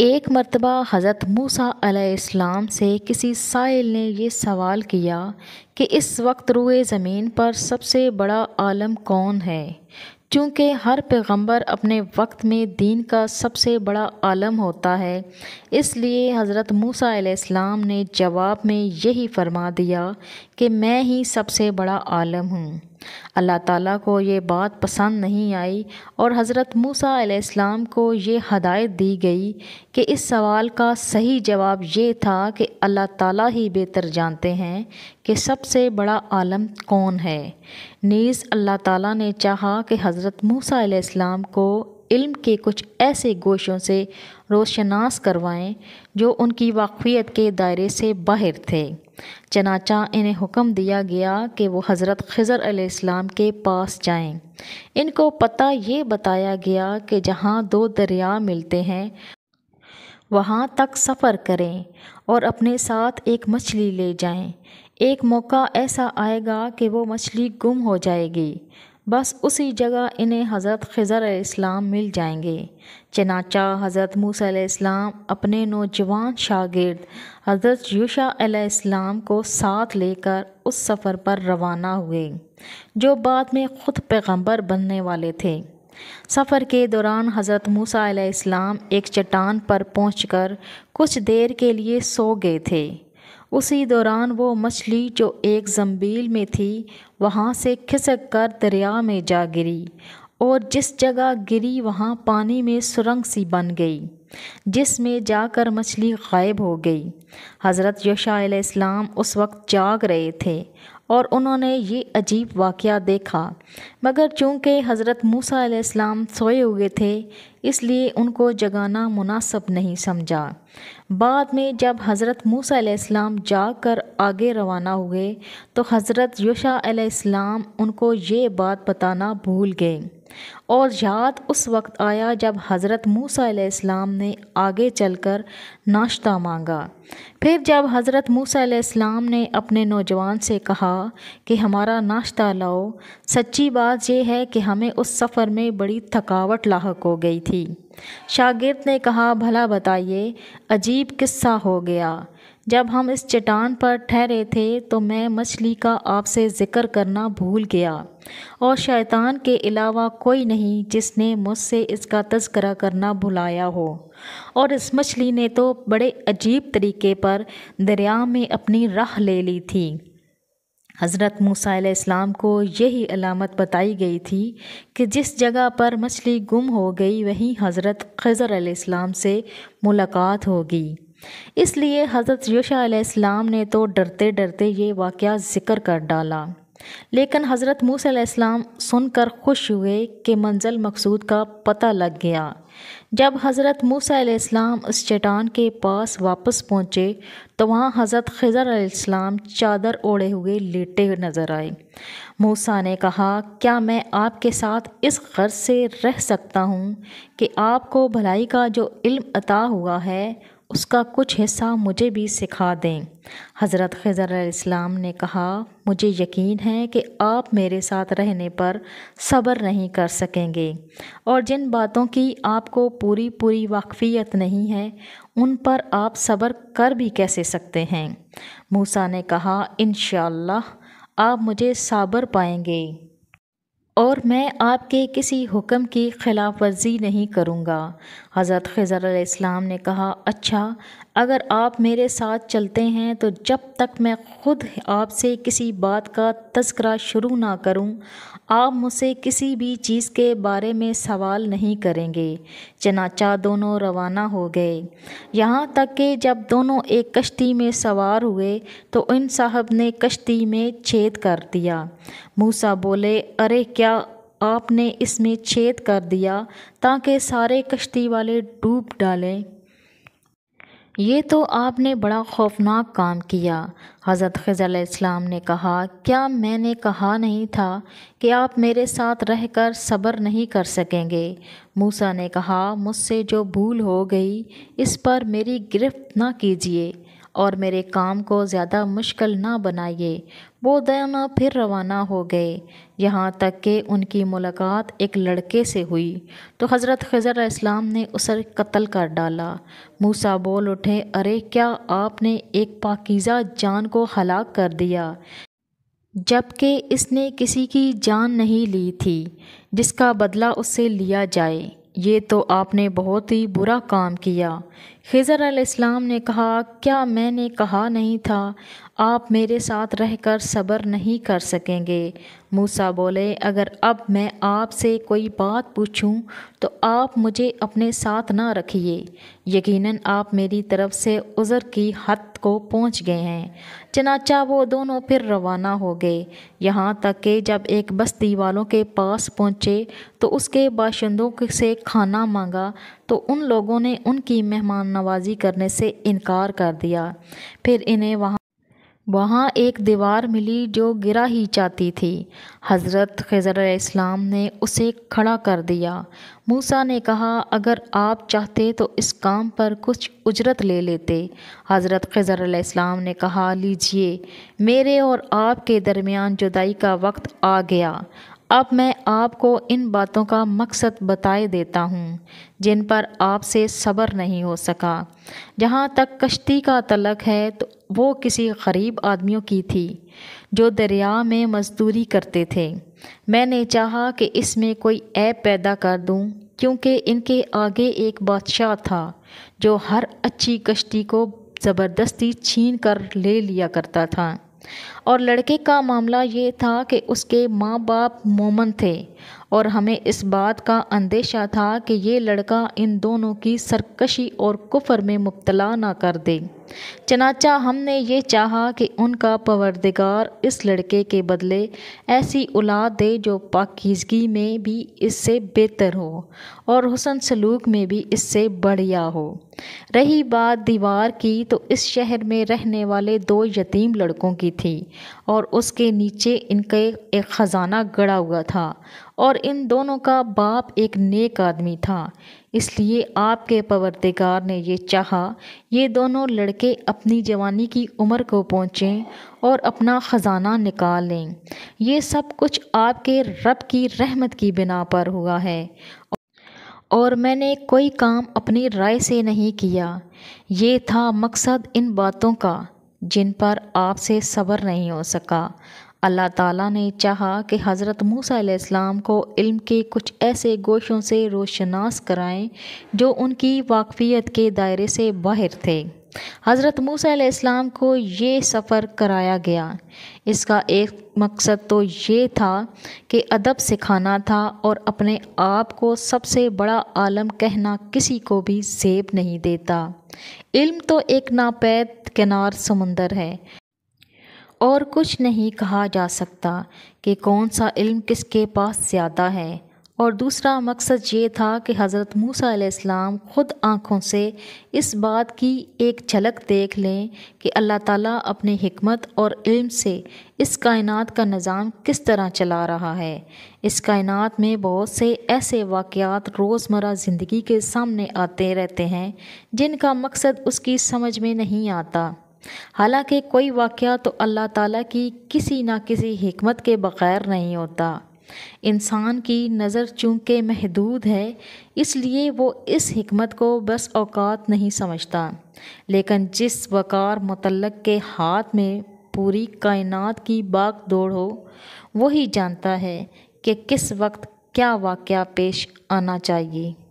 एक मरतबा हज़रत मूसा अलैहिस्सलाम से किसी साइल ने यह सवाल किया कि इस वक्त रुए ज़मीन पर सबसे बड़ा आलम कौन है चूँकि हर पैगंबर अपने वक्त में दीन का सबसे बड़ा आलम होता है इसलिए हज़रत मूसा अलैहिस्सलाम ने जवाब में यही फरमा दिया कि मैं ही सबसे बड़ा आलम हूँ अल्लाह ताला को ये बात पसंद नहीं आई और हज़रत मूसा अलैहिस्सलाम को ये हदायत दी गई कि इस सवाल का सही जवाब ये था कि अल्लाह ताला ही बेहतर जानते हैं कि सबसे बड़ा आलम कौन है नीज़ अल्लाह ताला ने चाहा कि हज़रत मूसा अलैहिस्सलाम को इल्म के कुछ ऐसे गोशों से रोशनास करवाएं जो उनकी वाकफियत के दायरे से बाहर थे चनाचा इन्हें हुक्म दिया गया कि वो हज़रत खज़र अलैहिस्सलाम के पास जाएं। इनको पता ये बताया गया कि जहाँ दो दरिया मिलते हैं वहाँ तक सफ़र करें और अपने साथ एक मछली ले जाएं। एक मौका ऐसा आएगा कि वो मछली गुम हो जाएगी बस उसी जगह इन्हें हज़रत ख़ज़र इस्लाम मिल जाएंगे चनाचा हज़रत मूसा इस्लाम अपने नौजवान शागिर्द हज़रत यूशा इस्लाम को साथ लेकर उस सफ़र पर रवाना हुए जो बाद में ख़ुद पैगंबर बनने वाले थे सफ़र के दौरान हज़रत मूसा इस्लाम एक चट्टान पर पहुंचकर कुछ देर के लिए सो गए थे उसी दौरान वो मछली जो एक जम्बील में थी वहाँ से खिसक कर दरिया में जा गिरी और जिस जगह गिरी वहाँ पानी में सुरंग सी बन गई जिसमें जाकर मछली गायब हो गई हज़रत यशा इस्लाम उस वक्त जाग रहे थे और उन्होंने ये अजीब वाक़ देखा मगर चूँकि हज़रत मूसा आलाम सोए हुए थे इसलिए उनको जगाना मुनासब नहीं समझा बाद में जब हज़रत मूसा इस्लाम जाकर आगे रवाना हुए तो हज़रत यूशा आलाम उनको ये बात बताना भूल गए और याद उस वक्त आया जब हज़रत मूसा आलाम ने आगे चलकर नाश्ता मांगा फिर जब हज़रत मूसा इस्लाम ने अपने नौजवान से कहा कि हमारा नाश्ता लाओ सच्ची बात यह है कि हमें उस सफ़र में बड़ी थकावट लाक हो गई थी शागिर्द ने कहा भला बताइए अजीब किस्सा हो गया जब हम इस चट्टान पर ठहरे थे तो मैं मछली का आपसे ज़िक्र करना भूल गया और शैतान के अलावा कोई नहीं जिसने मुझसे इसका तस्करा करना भुलाया हो और इस मछली ने तो बड़े अजीब तरीके पर दरिया में अपनी राह ले ली थी हज़रत मूसा इस्लाम को यही अलामत बताई गई थी कि जिस जगह पर मछली गुम हो गई वहीं हज़रत खज़र इस्लाम से मुलाकात होगी इसलिए हज़रत यूशाम ने तो डरते डरते ये वाक़ ज़िक्र कर डाला लेकिन हज़रत मूसम सुनकर खुश हुए कि मंजिल मकसूद का पता लग गया जब हज़रत मूसम उस चटान के पास वापस पहुँचे तो वहाँ हज़रत खज़र चादर ओढ़े हुए लेटे हुए नज़र आए मूसा ने कहा क्या मैं आपके साथ इस गर्ज से रह सकता हूँ कि आपको भलाई का जो इल्म अता हुआ है उसका कुछ हिस्सा मुझे भी सिखा दें हज़रत खज़र इस्लाम ने कहा मुझे यकीन है कि आप मेरे साथ रहने पर सब्र नहीं कर सकेंगे और जिन बातों की आपको पूरी पूरी वाकफ़ियत नहीं है उन पर आप सब्र कर भी कैसे सकते हैं मूसा ने कहा इन आप मुझे साबर पाएंगे और मैं आपके किसी हुक्म की ख़िलाफ़ वर्जी नहीं करूँगा हज़रत ख़ज़र इस्लाम ने कहा अच्छा अगर आप मेरे साथ चलते हैं तो जब तक मैं ख़ुद आपसे किसी बात का तस्करा शुरू ना करूँ आप मुझसे किसी भी चीज़ के बारे में सवाल नहीं करेंगे चनाचा दोनों रवाना हो गए यहाँ तक कि जब दोनों एक कश्ती में सवार हुए तो इन साहब ने कश्ती में छेद कर दिया मूसा बोले अरे क्या आपने इसमें छेद कर दिया ताकि सारे कश्ती वाले डूब डालें ये तो आपने बड़ा खौफनाक काम किया हज़रत ख़ज़ल इस्लाम ने कहा क्या मैंने कहा नहीं था कि आप मेरे साथ रहकर सब्र नहीं कर सकेंगे मूसा ने कहा मुझसे जो भूल हो गई इस पर मेरी गिरफ्त ना कीजिए और मेरे काम को ज़्यादा मुश्किल ना बनाइए वो दयाना फिर रवाना हो गए यहाँ तक कि उनकी मुलाकात एक लड़के से हुई तो हज़रत खजर इस्लाम ने उसे कत्ल कर डाला मूसा बोल उठे अरे क्या आपने एक पाकिज़ा जान को हलाक कर दिया जबकि इसने किसी की जान नहीं ली थी जिसका बदला उससे लिया जाए ये तो आपने बहुत ही बुरा काम किया खज़र अलैहिस्सलाम ने कहा क्या मैंने कहा नहीं था आप मेरे साथ रहकर सब्र नहीं कर सकेंगे मूसा बोले अगर अब मैं आपसे कोई बात पूछूं तो आप मुझे अपने साथ ना रखिए यकीनन आप मेरी तरफ से उज़र की हद को पहुंच गए हैं चनाचा वो दोनों फिर रवाना हो गए यहाँ तक कि जब एक बस्ती वालों के पास पहुँचे तो उसके बाशिंदों से खाना मांगा तो उन लोगों ने उनकी मेहमान नवाजी करने से इनकार कर दिया फिर इन्हें वहाँ वहाँ एक दीवार मिली जो गिरा ही चाहती थी हज़रत खजर इस्लाम ने उसे खड़ा कर दिया मूसा ने कहा अगर आप चाहते तो इस काम पर कुछ उजरत ले लेते हज़रत खजर इस्लाम ने कहा लीजिए मेरे और आपके दरमियान जुदाई का वक्त आ गया अब मैं आपको इन बातों का मकसद बताए देता हूँ जिन पर आपसे सब्र नहीं हो सका जहाँ तक कश्ती का तलक है तो वो किसी गरीब आदमियों की थी जो दरिया में मजदूरी करते थे मैंने चाहा कि इसमें कोई ऐप पैदा कर दूँ क्योंकि इनके आगे एक बादशाह था जो हर अच्छी कश्ती को ज़बरदस्ती छीन कर ले लिया करता था और लड़के का मामला ये था कि उसके माँ बाप मोमन थे और हमें इस बात का अंदेशा था कि ये लड़का इन दोनों की सरकशी और कुफर में मुब्तला ना कर दे चनाचा हमने ये चाहा कि उनका पवरदिगार इस लड़के के बदले ऐसी औलाद दे जो पाकिजगी में भी इससे बेहतर हो और हुसन सलूक में भी इससे बढ़िया हो रही बात दीवार की तो इस शहर में रहने वाले दो यतीम लड़कों की थी और उसके नीचे इनके एक ख़ज़ाना गड़ा हुआ था और इन दोनों का बाप एक नेक आदमी था इसलिए आपके परवरदिगार ने यह चाहा ये दोनों लड़के अपनी जवानी की उम्र को पहुँचें और अपना ख़जाना निकाल लें ये सब कुछ आपके रब की रहमत की बिना पर हुआ है और मैंने कोई काम अपनी राय से नहीं किया ये था मकसद इन बातों का जिन पर आपसे सब्र नहीं हो सका अल्लाह ताला ने चाहा कि हज़रत मूसा इस्लाम को इल्म के कुछ ऐसे गोशों से रोशनास कराएं जो उनकी वाकफ़ियत के दायरे से बाहर थे हज़रत मूसा को ये सफ़र कराया गया इसका एक मकसद तो ये था कि अदब सिखाना था और अपने आप को सबसे बड़ा आलम कहना किसी को भी सेब नहीं देता इल्म तो एक नापैद किनार समंदर है और कुछ नहीं कहा जा सकता कि कौन सा इल्म किसके पास ज़्यादा है और दूसरा मकसद ये था कि हज़रत मूसा इस्लाम ख़ुद आँखों से इस बात की एक झलक देख लें कि अल्लाह ताला अपने हिकमत और इल्म से इस कायनात का निज़ाम किस तरह चला रहा है इस कायनात में बहुत से ऐसे वाक़ात रोज़मर्रा ज़िंदगी के सामने आते रहते हैं जिनका मकसद उसकी समझ में नहीं आता हालांकि कोई वाक़ तो अल्लाह ताला की किसी ना किसी हमत के बग़ैर नहीं होता इंसान की नज़र चूँकि महदूद है इसलिए वो इस हमत को बस अवकात नहीं समझता लेकिन जिस वक़ार मतलक के हाथ में पूरी कायनात की बाग दौड़ हो वही जानता है कि किस वक्त क्या वाक़ पेश आना चाहिए